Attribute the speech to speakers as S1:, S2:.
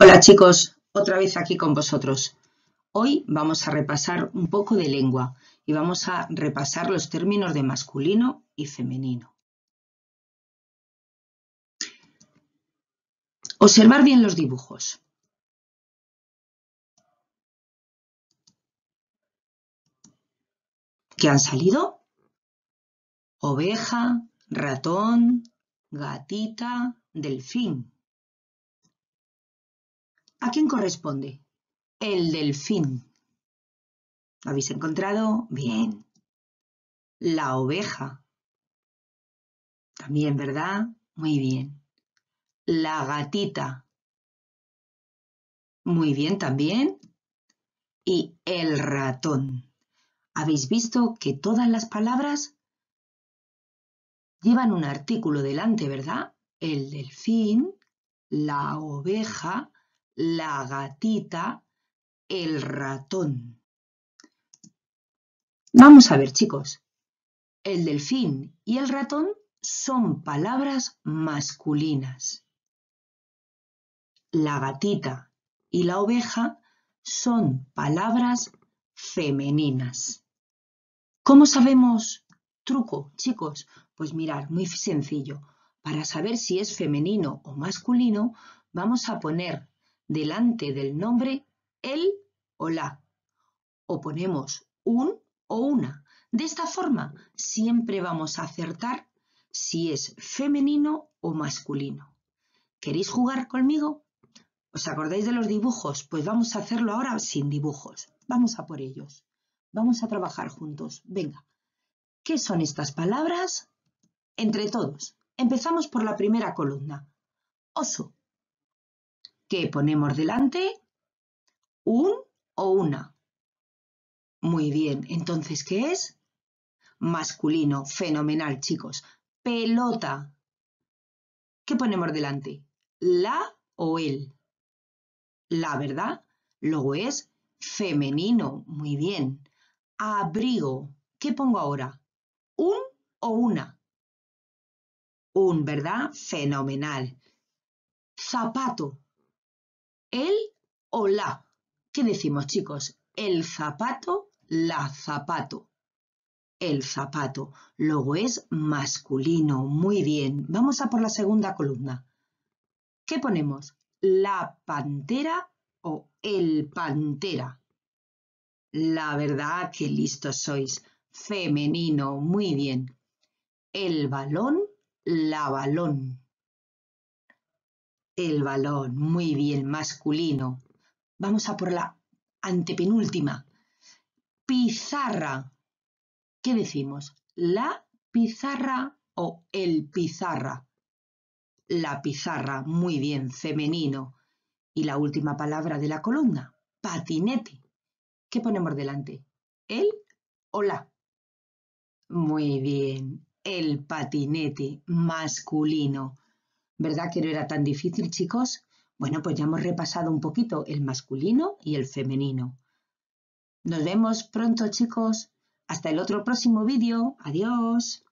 S1: Hola chicos, otra vez aquí con vosotros. Hoy vamos a repasar un poco de lengua y vamos a repasar los términos de masculino y femenino. Observar bien los dibujos. ¿Qué han salido? Oveja, ratón, gatita, delfín. ¿A quién corresponde? El delfín. ¿Lo habéis encontrado? Bien. La oveja. También, ¿verdad? Muy bien. La gatita. Muy bien también. Y el ratón. Habéis visto que todas las palabras llevan un artículo delante, ¿verdad? El delfín, la oveja, la gatita, el ratón. Vamos a ver, chicos. El delfín y el ratón son palabras masculinas. La gatita y la oveja son palabras femeninas. ¿Cómo sabemos truco, chicos? Pues mirar, muy sencillo. Para saber si es femenino o masculino, vamos a poner delante del nombre el o la. O ponemos un o una. De esta forma siempre vamos a acertar si es femenino o masculino. ¿Queréis jugar conmigo? ¿Os acordáis de los dibujos? Pues vamos a hacerlo ahora sin dibujos. Vamos a por ellos. Vamos a trabajar juntos. Venga. ¿Qué son estas palabras? Entre todos. Empezamos por la primera columna. Oso. ¿Qué ponemos delante un o una. Muy bien, entonces, ¿qué es? Masculino, fenomenal, chicos. Pelota. ¿Qué ponemos delante? La o el. La, ¿verdad? Luego es femenino, muy bien. Abrigo. ¿Qué pongo ahora? ¿Un o una? Un, ¿verdad? Fenomenal. Zapato el o la. ¿Qué decimos, chicos? El zapato, la zapato. El zapato. Luego es masculino. Muy bien. Vamos a por la segunda columna. ¿Qué ponemos? La pantera o el pantera. La verdad que listos sois. Femenino. Muy bien. El balón, la balón. El balón, muy bien, masculino. Vamos a por la antepenúltima. Pizarra. ¿Qué decimos? ¿La pizarra o el pizarra? La pizarra, muy bien, femenino. Y la última palabra de la columna, patinete. ¿Qué ponemos delante? ¿El o la? Muy bien, el patinete masculino. ¿Verdad que no era tan difícil, chicos? Bueno, pues ya hemos repasado un poquito el masculino y el femenino. Nos vemos pronto, chicos. Hasta el otro próximo vídeo. Adiós.